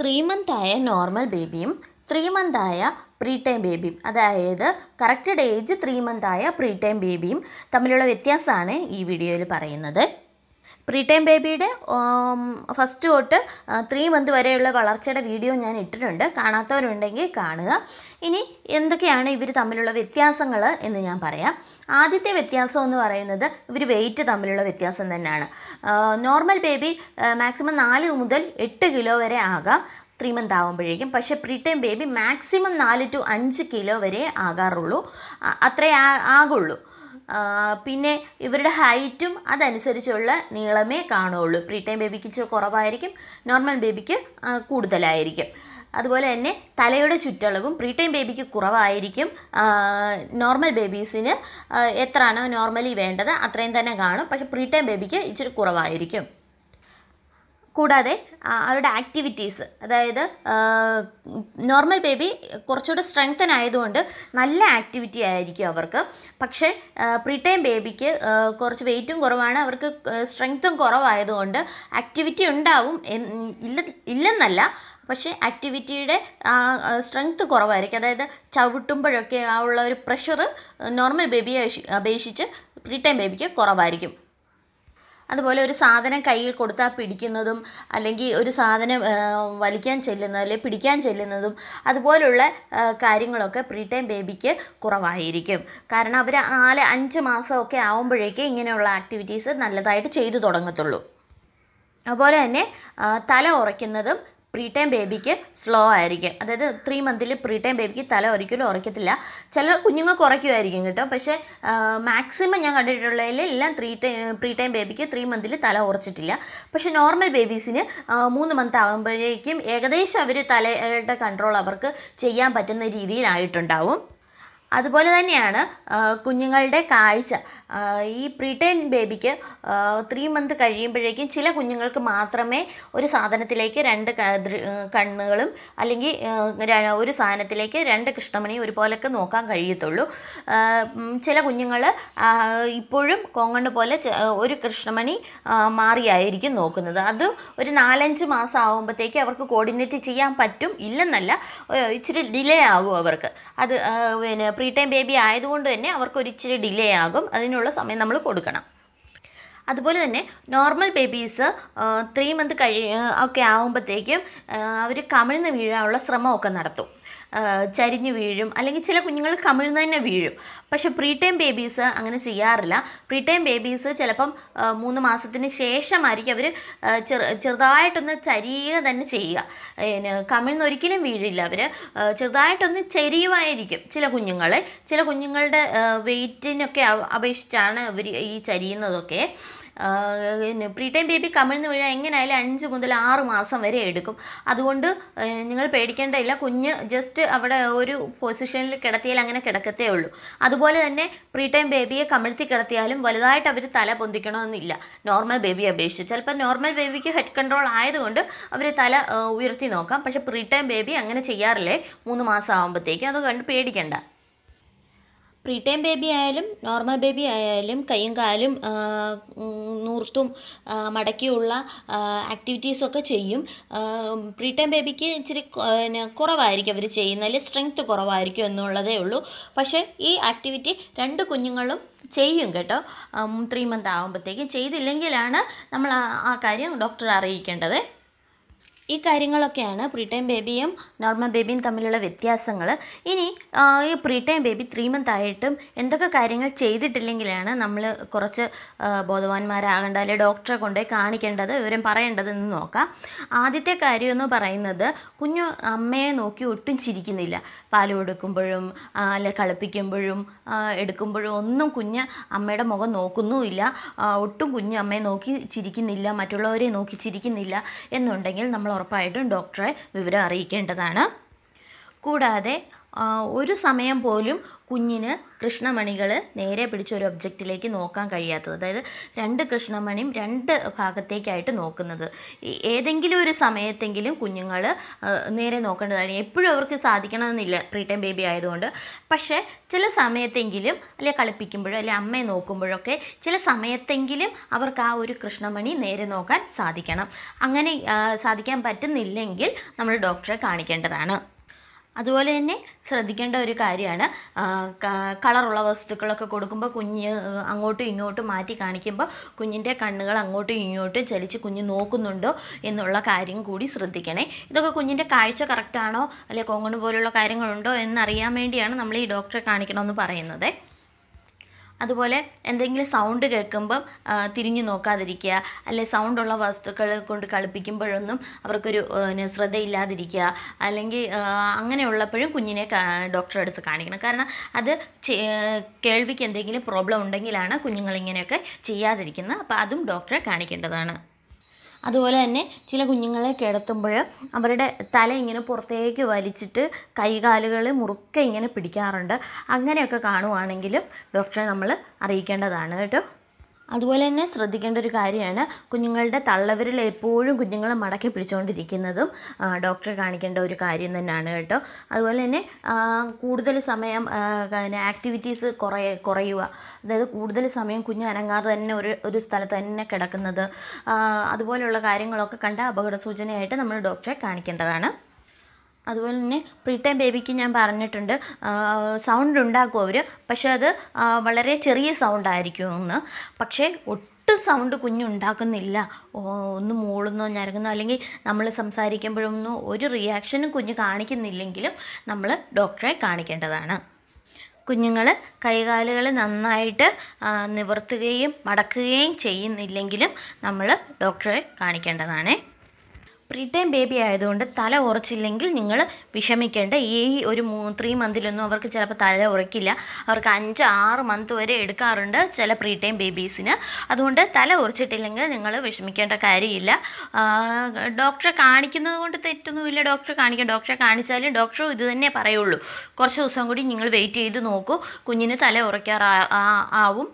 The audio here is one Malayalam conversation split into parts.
ത്രീ മന്തായ നോർമൽ ബേബിയും ത്രീ മന്തായ പ്രീ ടൈം ബേബിയും അതായത് കറക്റ്റഡ് ഏജ് ത്രീ മന്തായ പ്രീ ടൈം ബേബിയും തമ്മിലുള്ള വ്യത്യാസമാണ് ഈ വീഡിയോയിൽ പറയുന്നത് പ്രീ ടൈം ബേബിയുടെ ഫസ്റ്റ് തൊട്ട് ത്രീ മന്ത് വരെയുള്ള വളർച്ചയുടെ വീഡിയോ ഞാൻ ഇട്ടിട്ടുണ്ട് കാണാത്തവരുണ്ടെങ്കിൽ കാണുക ഇനി എന്തൊക്കെയാണ് ഇവർ തമ്മിലുള്ള വ്യത്യാസങ്ങൾ എന്ന് ഞാൻ പറയാം ആദ്യത്തെ വ്യത്യാസം എന്ന് പറയുന്നത് ഇവർ വെയിറ്റ് തമ്മിലുള്ള വ്യത്യാസം തന്നെയാണ് നോർമൽ ബേബി മാക്സിമം നാല് മുതൽ എട്ട് കിലോ വരെ ആകാം ത്രീ മന്ത് ആകുമ്പോഴേക്കും പക്ഷേ പ്രീ ടൈം ബേബി മാക്സിമം നാല് ടു അഞ്ച് കിലോ വരെ ആകാറുള്ളൂ അത്രേ ആകുള്ളൂ പിന്നെ ഇവരുടെ ഹൈറ്റും അതനുസരിച്ചുള്ള നീളമേ കാണുള്ളൂ പ്രീ ടൈം ബേബിക്ക് ഇച്ചിരി കുറവായിരിക്കും നോർമൽ ബേബിക്ക് കൂടുതലായിരിക്കും അതുപോലെ തന്നെ തലയുടെ ചുറ്റളവും പ്രീ ടൈം ബേബിക്ക് കുറവായിരിക്കും നോർമൽ ബേബീസിന് എത്രയാണോ നോർമലി വേണ്ടത് അത്രയും തന്നെ കാണും പക്ഷേ പ്രീ ടൈം ബേബിക്ക് ഇച്ചിരി കുറവായിരിക്കും കൂടാതെ അവരുടെ ആക്ടിവിറ്റീസ് അതായത് നോർമൽ ബേബി കുറച്ചുകൂടെ സ്ട്രെങ്തൻ ആയതുകൊണ്ട് നല്ല ആക്ടിവിറ്റി ആയിരിക്കും അവർക്ക് പക്ഷേ പ്രീ ടൈം ബേബിക്ക് കുറച്ച് വെയിറ്റും കുറവാണ് അവർക്ക് സ്ട്രെങ്ത്തും കുറവായതുകൊണ്ട് ആക്ടിവിറ്റി ഉണ്ടാവും ഇല്ല ഇല്ലെന്നല്ല പക്ഷേ ആക്ടിവിറ്റിയുടെ സ്ട്രെങ്ത്ത് കുറവായിരിക്കും അതായത് ചവിട്ടുമ്പോഴൊക്കെ ആ ഉള്ള ഒരു പ്രഷർ നോർമൽ ബേബിയെ അപേക്ഷിച്ച് പ്രീ ടൈം ബേബിക്ക് കുറവായിരിക്കും അതുപോലെ ഒരു സാധനം കയ്യിൽ കൊടുത്താൽ പിടിക്കുന്നതും അല്ലെങ്കിൽ ഒരു സാധനം വലിക്കാൻ ചെല്ലുന്നത് അല്ലെങ്കിൽ പിടിക്കാൻ ചെല്ലുന്നതും അതുപോലുള്ള കാര്യങ്ങളൊക്കെ പ്രീ ടൈം ബേബിക്ക് കുറവായിരിക്കും കാരണം അവർ നാല് അഞ്ച് മാസമൊക്കെ ആകുമ്പോഴേക്ക് ഇങ്ങനെയുള്ള ആക്ടിവിറ്റീസ് നല്ലതായിട്ട് ചെയ്തു തുടങ്ങത്തുള്ളൂ അതുപോലെ തന്നെ തല ഉറയ്ക്കുന്നതും പ്രീ ടൈം ബേബിക്ക് സ്ലോ ആയിരിക്കും അതായത് ത്രീ മന്തിൽ പ്രീ ടൈം ബേബിക്ക് തല ഒരിക്കലും ഉറയ്ക്കത്തില്ല ചില കുഞ്ഞുങ്ങൾക്ക് ഉറയ്ക്കുമായിരിക്കും കേട്ടോ പക്ഷേ മാക്സിമം ഞാൻ കണ്ടിട്ടുള്ളതിൽ എല്ലാം ത്രീ ടൈം പ്രീ ടൈം ബേബിക്ക് ത്രീ മന്തിൽ തല ഉറച്ചിട്ടില്ല പക്ഷേ നോർമൽ ബേബീസിന് മൂന്ന് മന്ത് ആകുമ്പോഴേക്കും ഏകദേശം അവർ തലയുടെ കൺട്രോൾ അവർക്ക് ചെയ്യാൻ പറ്റുന്ന രീതിയിലായിട്ടുണ്ടാവും അതുപോലെ തന്നെയാണ് കുഞ്ഞുങ്ങളുടെ കാഴ്ച ഈ പ്രീടേൺ ബേബിക്ക് ത്രീ മന്ത് കഴിയുമ്പോഴേക്കും ചില കുഞ്ഞുങ്ങൾക്ക് മാത്രമേ ഒരു സാധനത്തിലേക്ക് രണ്ട് കണ്ണുകളും അല്ലെങ്കിൽ ഒരു സാധനത്തിലേക്ക് രണ്ട് കൃഷ്ണമണിയും ഒരുപോലൊക്കെ നോക്കാൻ കഴിയത്തുള്ളൂ ചില കുഞ്ഞുങ്ങൾ ഇപ്പോഴും കോങ്ങണ്ട് പോലെ ഒരു കൃഷ്ണമണി മാറിയായിരിക്കും നോക്കുന്നത് അത് ഒരു നാലഞ്ച് മാസം ആകുമ്പോഴത്തേക്ക് അവർക്ക് കോർഡിനേറ്റ് ചെയ്യാൻ പറ്റും ഇല്ലെന്നല്ല ഇച്ചിരി ഡിലേ ആകും അവർക്ക് അത് പിന്നെ പ്രീ ടൈം ബേബി ആയതുകൊണ്ട് തന്നെ അവർക്കൊരു ഇച്ചിരി ഡിലേ ആകും അതിനുള്ള സമയം നമ്മൾ കൊടുക്കണം അതുപോലെ തന്നെ നോർമൽ ബേബീസ് ത്രീ മന്ത് കഴി ഒക്കെ ആകുമ്പോഴത്തേക്കും അവർ കമിഴ്ന്ന് വീഴാനുള്ള ശ്രമമൊക്കെ നടത്തും ചരിഞ്ഞു വീഴും അല്ലെങ്കിൽ ചില കുഞ്ഞുങ്ങൾ കമിഴ്ന്ന് തന്നെ വീഴും പക്ഷേ പ്രീ ടൈം ബേബീസ് അങ്ങനെ ചെയ്യാറില്ല പ്രീ ടൈം ബേബീസ് ചിലപ്പം മൂന്ന് മാസത്തിന് ശേഷമായിരിക്കും അവർ ചെറു ചെറുതായിട്ടൊന്ന് ചരിയുക തന്നെ ചെയ്യുക പിന്നെ കമിഴ്ന്ന് ഒരിക്കലും വീഴില്ല അവർ ചെറുതായിട്ടൊന്ന് ചരിയുമായിരിക്കും ചില കുഞ്ഞുങ്ങൾ ചില കുഞ്ഞുങ്ങളുടെ വെയിറ്റിനൊക്കെ അപേക്ഷിച്ചാണ് ഇവർ ഈ ചരിയുന്നതൊക്കെ പ്രീ ടൈം ബേബി കമിഴ്ന്ന് വീഴാൻ എങ്ങനെയായാലും അഞ്ച് മുതൽ ആറ് മാസം വരെ എടുക്കും അതുകൊണ്ട് നിങ്ങൾ പേടിക്കേണ്ടതില്ല കുഞ്ഞ് ജസ്റ്റ് അവിടെ ഒരു പൊസിഷനിൽ കിടത്തിയാൽ അങ്ങനെ കിടക്കത്തേ ഉള്ളൂ അതുപോലെ തന്നെ പ്രീ ടൈം ബേബിയെ കമിഴ്ത്തി കിടത്തിയാലും വലുതായിട്ട് അവർ തല പൊന്തിക്കണമെന്നില്ല നോർമൽ ബേബിയെ അപേക്ഷിച്ച് ചിലപ്പോൾ നോർമൽ ബേബിക്ക് ഹെഡ് കൺട്രോൾ ആയതുകൊണ്ട് അവർ തല ഉയർത്തി നോക്കാം പക്ഷേ പ്രീ ടൈം ബേബി അങ്ങനെ ചെയ്യാറില്ലേ മൂന്ന് മാസം ആകുമ്പോഴത്തേക്കും അത് കണ്ട് പേടിക്കണ്ട പ്രീ ടൈം ബേബി ആയാലും നോർമൽ ബേബി ആയാലും കൈയും കാലും നൂർത്തും മടക്കിയുള്ള ആക്ടിവിറ്റീസൊക്കെ ചെയ്യും പ്രീ ടൈം ബേബിക്ക് ഇച്ചിരി കുറവായിരിക്കും അവർ ചെയ്യുന്നതിൽ സ്ട്രെങ്ത് കുറവായിരിക്കും എന്നുള്ളതേ ഉള്ളൂ പക്ഷേ ഈ ആക്ടിവിറ്റി രണ്ട് കുഞ്ഞുങ്ങളും ചെയ്യും കേട്ടോ ത്രീ മന്ത് ആകുമ്പോഴത്തേക്കും ചെയ്തില്ലെങ്കിലാണ് നമ്മൾ ആ കാര്യം ഡോക്ടറെ അറിയിക്കേണ്ടത് ഈ കാര്യങ്ങളൊക്കെയാണ് പ്രീ ടൈം ബേബിയും നോർമൽ ബേബിയും തമ്മിലുള്ള വ്യത്യാസങ്ങൾ ഇനി ഈ preterm baby three month ആയിട്ടും എന്തൊക്കെ കാര്യങ്ങൾ ചെയ്തിട്ടില്ലെങ്കിലാണ് നമ്മൾ കുറച്ച് ബോധവാന്മാരാകേണ്ട അല്ലെങ്കിൽ ഡോക്ടറെ കൊണ്ടുപോയി കാണിക്കേണ്ടത് വിവരം പറയേണ്ടത് എന്ന് നോക്കാം ആദ്യത്തെ കാര്യം എന്ന് പറയുന്നത് കുഞ്ഞു അമ്മയെ നോക്കി ഒട്ടും ചിരിക്കുന്നില്ല പാൽ കൊടുക്കുമ്പോഴും അല്ലെ കളിപ്പിക്കുമ്പോഴും എടുക്കുമ്പോഴും ഒന്നും കുഞ്ഞ് അമ്മയുടെ മുഖം നോക്കുന്നുമില്ല ഒട്ടും കുഞ്ഞ് അമ്മയെ നോക്കി ചിരിക്കുന്നില്ല മറ്റുള്ളവരെ നോക്കി ചിരിക്കുന്നില്ല എന്നുണ്ടെങ്കിൽ നമ്മൾ ഉറപ്പായിട്ടും ഡോക്ടറെ വിവരം അറിയിക്കേണ്ടതാണ് കൂടാതെ ഒരു സമയം പോലും കുഞ്ഞിന് കൃഷ്ണമണികൾ നേരെ പിടിച്ച ഒരു ഒബ്ജക്റ്റിലേക്ക് നോക്കാൻ കഴിയാത്തത് അതായത് രണ്ട് കൃഷ്ണമണിയും രണ്ട് ഭാഗത്തേക്കായിട്ട് നോക്കുന്നത് ഏതെങ്കിലും ഒരു സമയത്തെങ്കിലും കുഞ്ഞുങ്ങൾ നേരെ നോക്കേണ്ടതാണ് എപ്പോഴും അവർക്ക് സാധിക്കണമെന്നില്ല പ്രീ ടൈം ബേബി ആയതുകൊണ്ട് പക്ഷേ ചില സമയത്തെങ്കിലും അല്ലെ കളിപ്പിക്കുമ്പോഴോ അല്ലെ അമ്മയെ നോക്കുമ്പോഴൊക്കെ ചില സമയത്തെങ്കിലും അവർക്ക് ആ ഒരു കൃഷ്ണമണി നേരെ നോക്കാൻ സാധിക്കണം അങ്ങനെ സാധിക്കാൻ പറ്റുന്നില്ലെങ്കിൽ നമ്മൾ ഡോക്ടറെ കാണിക്കേണ്ടതാണ് അതുപോലെ തന്നെ ശ്രദ്ധിക്കേണ്ട ഒരു കാര്യമാണ് കളറുള്ള വസ്തുക്കളൊക്കെ കൊടുക്കുമ്പോൾ കുഞ്ഞ് അങ്ങോട്ടും ഇങ്ങോട്ടും മാറ്റി കാണിക്കുമ്പോൾ കുഞ്ഞിൻ്റെ കണ്ണുകൾ അങ്ങോട്ടും ഇങ്ങോട്ടും ചലിച്ച് കുഞ്ഞ് നോക്കുന്നുണ്ടോ എന്നുള്ള കാര്യം കൂടി ശ്രദ്ധിക്കണേ ഇതൊക്കെ കുഞ്ഞിൻ്റെ കാഴ്ച കറക്റ്റാണോ അല്ലെ കൊങ്ങണ് പോലുള്ള കാര്യങ്ങളുണ്ടോ എന്നറിയാൻ വേണ്ടിയാണ് നമ്മൾ ഈ ഡോക്ടറെ കാണിക്കണമെന്ന് പറയുന്നത് അതുപോലെ എന്തെങ്കിലും സൗണ്ട് കേൾക്കുമ്പം തിരിഞ്ഞു നോക്കാതിരിക്കുക അല്ലെ സൗണ്ടുള്ള വസ്തുക്കൾ കൊണ്ട് കളിപ്പിക്കുമ്പോഴൊന്നും അവർക്കൊരു ശ്രദ്ധയില്ലാതിരിക്കുക അല്ലെങ്കിൽ അങ്ങനെയുള്ളപ്പോഴും കുഞ്ഞിനെ ഡോക്ടറെ അടുത്ത് കാണിക്കണം കാരണം അത് കേൾവിക്ക് എന്തെങ്കിലും പ്രോബ്ലം ഉണ്ടെങ്കിലാണ് കുഞ്ഞുങ്ങളിങ്ങനെയൊക്കെ ചെയ്യാതിരിക്കുന്നത് അപ്പോൾ അതും ഡോക്ടറെ കാണിക്കേണ്ടതാണ് അതുപോലെ തന്നെ ചില കുഞ്ഞുങ്ങളെ കിടത്തുമ്പോൾ അവരുടെ തല ഇങ്ങനെ പുറത്തേക്ക് വലിച്ചിട്ട് കൈകാലുകൾ മുറുക്കെ ഇങ്ങനെ പിടിക്കാറുണ്ട് അങ്ങനെയൊക്കെ കാണുവാണെങ്കിലും ഡോക്ടറെ നമ്മൾ അറിയിക്കേണ്ടതാണ് കേട്ടോ അതുപോലെ തന്നെ ശ്രദ്ധിക്കേണ്ട ഒരു കാര്യമാണ് കുഞ്ഞുങ്ങളുടെ തള്ളവരിൽ എപ്പോഴും കുഞ്ഞുങ്ങളെ മടക്കി പിടിച്ചുകൊണ്ടിരിക്കുന്നതും ഡോക്ടറെ കാണിക്കേണ്ട ഒരു കാര്യം തന്നെയാണ് കേട്ടോ അതുപോലെ തന്നെ കൂടുതൽ സമയം ആക്ടിവിറ്റീസ് കുറേ കുറയുക അതായത് കൂടുതൽ സമയം കുഞ്ഞ് അനങ്ങാതെ തന്നെ ഒരു ഒരു സ്ഥലത്ത് തന്നെ കിടക്കുന്നത് അതുപോലെയുള്ള കാര്യങ്ങളൊക്കെ കണ്ട അപകട സൂചനയായിട്ട് നമ്മൾ ഡോക്ടറെ കാണിക്കേണ്ടതാണ് അതുപോലെ തന്നെ പ്രീ ടൈം ബേബിക്ക് ഞാൻ പറഞ്ഞിട്ടുണ്ട് സൗണ്ട് ഉണ്ടാക്കും അവർ പക്ഷേ അത് വളരെ ചെറിയ സൗണ്ടായിരിക്കും എന്ന് പക്ഷേ ഒട്ടും സൗണ്ട് കുഞ്ഞുണ്ടാക്കുന്നില്ല ഒന്ന് മൂളുന്നോ ഞരങ്ങുന്നോ അല്ലെങ്കിൽ നമ്മൾ സംസാരിക്കുമ്പോഴൊന്നും ഒരു റിയാക്ഷനും കുഞ്ഞ് കാണിക്കുന്നില്ലെങ്കിലും നമ്മൾ ഡോക്ടറെ കാണിക്കേണ്ടതാണ് കുഞ്ഞുങ്ങൾ കൈകാലുകൾ നന്നായിട്ട് നിവർത്തുകയും മടക്കുകയും ചെയ്യുന്നില്ലെങ്കിലും നമ്മൾ ഡോക്ടറെ കാണിക്കേണ്ടതാണ് പ്രീടൈം ബേബി ആയതുകൊണ്ട് തല ഉറച്ചില്ലെങ്കിൽ നിങ്ങൾ വിഷമിക്കേണ്ട ഈ ഒരു മൂ ത്രീ മന്തിലൊന്നും അവർക്ക് ചിലപ്പോൾ തല ഉറക്കില്ല അവർക്ക് അഞ്ച് ആറ് മന്ത് വരെ എടുക്കാറുണ്ട് ചില പ്രീടൈം ബേബീസിന് അതുകൊണ്ട് തല ഉറച്ചിട്ടില്ലെങ്കിൽ നിങ്ങൾ വിഷമിക്കേണ്ട കാര്യമില്ല ഡോക്ടറെ കാണിക്കുന്നത് കൊണ്ട് തെറ്റൊന്നുമില്ല ഡോക്ടറെ കാണിക്കാം ഡോക്ടറെ കാണിച്ചാലും ഡോക്ടറും ഇത് തന്നെ പറയുള്ളൂ കുറച്ച് ദിവസം കൂടി നിങ്ങൾ വെയിറ്റ് ചെയ്ത് നോക്കൂ കുഞ്ഞിന് തല ഉറയ്ക്കാറാ ആവും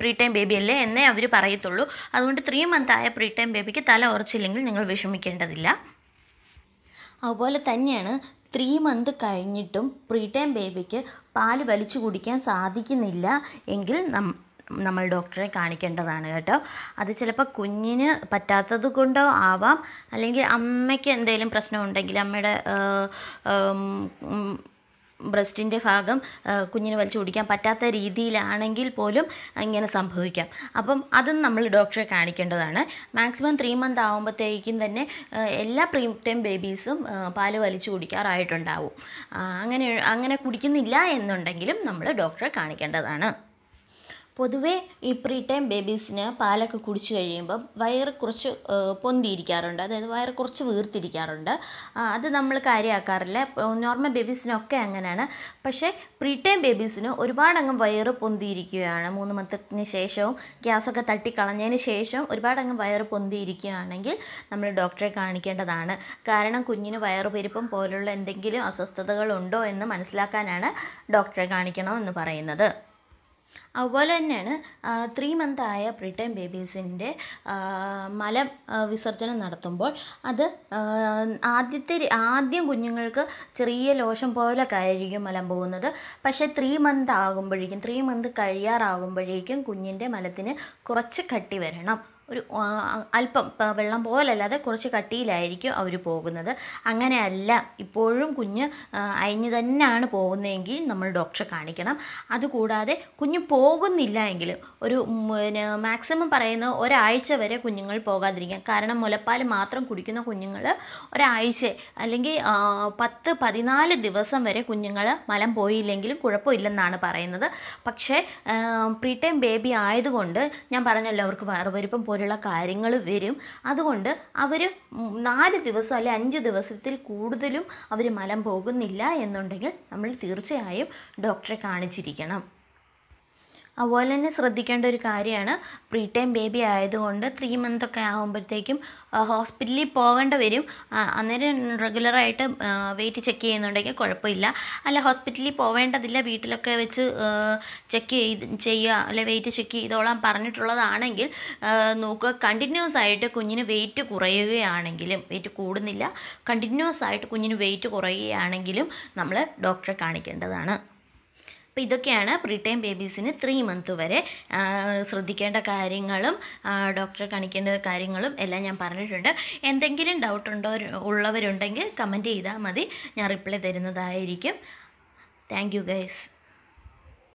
പ്രീടൈം ടൈം ബേബി അല്ലേ എന്നേ അവർ പറയത്തുള്ളൂ അതുകൊണ്ട് ത്രീ മന്ത് ആയ പ്രീടൈം ബേബിക്ക് തല ഉറച്ചില്ലെങ്കിൽ നിങ്ങൾ വിഷമിക്കും വിഷമിക്കേണ്ടതില്ല അതുപോലെ തന്നെയാണ് ത്രീ മന്ത് കഴിഞ്ഞിട്ടും പ്രീ ടൈം ബേബിക്ക് പാൽ വലിച്ചു കുടിക്കാൻ സാധിക്കുന്നില്ല എങ്കിൽ നമ്മൾ ഡോക്ടറെ കാണിക്കേണ്ടതാണ് കേട്ടോ അത് ചിലപ്പോൾ കുഞ്ഞിന് പറ്റാത്തത് കൊണ്ടോ ആവാം അല്ലെങ്കിൽ അമ്മയ്ക്ക് എന്തെങ്കിലും പ്രശ്നം ഉണ്ടെങ്കിൽ അമ്മയുടെ ബ്രസ്റ്റിൻ്റെ ഭാഗം കുഞ്ഞിന് വലിച്ചു കുടിക്കാൻ പറ്റാത്ത രീതിയിലാണെങ്കിൽ പോലും ഇങ്ങനെ സംഭവിക്കാം അപ്പം അതും നമ്മൾ ഡോക്ടറെ കാണിക്കേണ്ടതാണ് മാക്സിമം ത്രീ മന്ത് ആകുമ്പോഴത്തേക്കും തന്നെ എല്ലാ പ്രീം ടൈം ബേബീസും പാല് വലിച്ചു കുടിക്കാറായിട്ടുണ്ടാവും അങ്ങനെ അങ്ങനെ കുടിക്കുന്നില്ല എന്നുണ്ടെങ്കിലും നമ്മൾ ഡോക്ടറെ കാണിക്കേണ്ടതാണ് പൊതുവേ ഈ പ്രീ ടൈം ബേബീസിന് പാലൊക്കെ കുടിച്ചു കഴിയുമ്പം വയറ് കുറച്ച് പൊന്തിയിരിക്കാറുണ്ട് അതായത് വയറ് കുറച്ച് വീർത്തിരിക്കാറുണ്ട് അത് നമ്മൾ കാര്യമാക്കാറില്ല നോർമൽ ബേബീസിനൊക്കെ അങ്ങനെയാണ് പക്ഷേ പ്രീ ടൈം ബേബീസിന് ഒരുപാടങ്ങ് വയറ് പൊന്തിയിരിക്കുകയാണ് മൂന്ന് മന്തിന് ശേഷവും ഗ്യാസൊക്കെ തട്ടിക്കളഞ്ഞതിന് ശേഷം ഒരുപാടങ്ങ് വയറ് പൊന്തിയിരിക്കുകയാണെങ്കിൽ നമ്മൾ ഡോക്ടറെ കാണിക്കേണ്ടതാണ് കാരണം കുഞ്ഞിന് പെരുപ്പം പോലുള്ള എന്തെങ്കിലും അസ്വസ്ഥതകളുണ്ടോ എന്ന് മനസ്സിലാക്കാനാണ് ഡോക്ടറെ കാണിക്കണമെന്ന് പറയുന്നത് അതുപോലെ തന്നെയാണ് ത്രീ മന്ത് ആയ പ്രീ ടൈം ബേബീസിൻ്റെ മലം വിസർജനം നടത്തുമ്പോൾ അത് ആദ്യത്തെ ആദ്യം കുഞ്ഞുങ്ങൾക്ക് ചെറിയ ലോഷം പോലൊക്കെ ആയിരിക്കും മലം പോകുന്നത് പക്ഷേ ത്രീ മന്ത് ആകുമ്പോഴേക്കും ത്രീ മന്ത് കഴിയാറാകുമ്പോഴേക്കും കുഞ്ഞിൻ്റെ മലത്തിന് കുറച്ച് കട്ടി വരണം ഒരു അല്പം വെള്ളം പോലല്ലാതെ കുറച്ച് കട്ടിയിലായിരിക്കും അവർ പോകുന്നത് അങ്ങനെയല്ല ഇപ്പോഴും കുഞ്ഞ് അയഞ്ഞു തന്നെയാണ് പോകുന്നതെങ്കിൽ നമ്മൾ ഡോക്ടറെ കാണിക്കണം അതുകൂടാതെ കുഞ്ഞ് പോകുന്നില്ല എങ്കിൽ ഒരു പിന്നെ മാക്സിമം പറയുന്ന ഒരാഴ്ച വരെ കുഞ്ഞുങ്ങൾ പോകാതിരിക്കാം കാരണം മുലപ്പാൽ മാത്രം കുടിക്കുന്ന കുഞ്ഞുങ്ങൾ ഒരാഴ്ച അല്ലെങ്കിൽ പത്ത് പതിനാല് ദിവസം വരെ കുഞ്ഞുങ്ങൾ മലം പോയില്ലെങ്കിലും കുഴപ്പമില്ലെന്നാണ് പറയുന്നത് പക്ഷേ പ്രീ ടൈം ബേബി ആയതുകൊണ്ട് ഞാൻ പറഞ്ഞല്ലോ അവർക്ക് വയറുപരിപ്പം പോലുള്ള കാര്യങ്ങൾ വരും അതുകൊണ്ട് അവർ നാല് ദിവസം അല്ലെ അഞ്ച് ദിവസത്തിൽ കൂടുതലും അവർ മലം പോകുന്നില്ല എന്നുണ്ടെങ്കിൽ നമ്മൾ തീർച്ചയായും ഡോക്ടറെ കാണിച്ചിരിക്കണം അതുപോലെ തന്നെ ശ്രദ്ധിക്കേണ്ട ഒരു കാര്യമാണ് പ്രീ ടൈം ബേബി ആയതുകൊണ്ട് ത്രീ മന്ത് ഒക്കെ ആകുമ്പോഴത്തേക്കും ഹോസ്പിറ്റലിൽ പോകേണ്ടി വരും അന്നേരം റെഗുലറായിട്ട് വെയിറ്റ് ചെക്ക് ചെയ്യുന്നുണ്ടെങ്കിൽ കുഴപ്പമില്ല അല്ല ഹോസ്പിറ്റലിൽ പോവേണ്ടതില്ല വീട്ടിലൊക്കെ വെച്ച് ചെക്ക് ചെയ്ത് ചെയ്യുക അല്ലെ വെയിറ്റ് ചെക്ക് ചെയ്തോളാം പറഞ്ഞിട്ടുള്ളതാണെങ്കിൽ നോക്കുക കണ്ടിന്യൂസ് ആയിട്ട് കുഞ്ഞിന് വെയിറ്റ് കുറയുകയാണെങ്കിലും വെയിറ്റ് കൂടുന്നില്ല കണ്ടിന്യൂസ് ആയിട്ട് കുഞ്ഞിന് വെയിറ്റ് കുറയുകയാണെങ്കിലും നമ്മൾ ഡോക്ടറെ കാണിക്കേണ്ടതാണ് അപ്പോൾ ഇതൊക്കെയാണ് പ്രീ ടൈം ബേബീസിന് ത്രീ മന്ത് വരെ ശ്രദ്ധിക്കേണ്ട കാര്യങ്ങളും ഡോക്ടറെ കാണിക്കേണ്ട കാര്യങ്ങളും എല്ലാം ഞാൻ പറഞ്ഞിട്ടുണ്ട് എന്തെങ്കിലും ഡൗട്ട് ഉണ്ടോ ഉള്ളവരുണ്ടെങ്കിൽ കമൻറ്റ് ചെയ്താൽ മതി ഞാൻ റിപ്ലൈ തരുന്നതായിരിക്കും താങ്ക് യു ഗൈസ്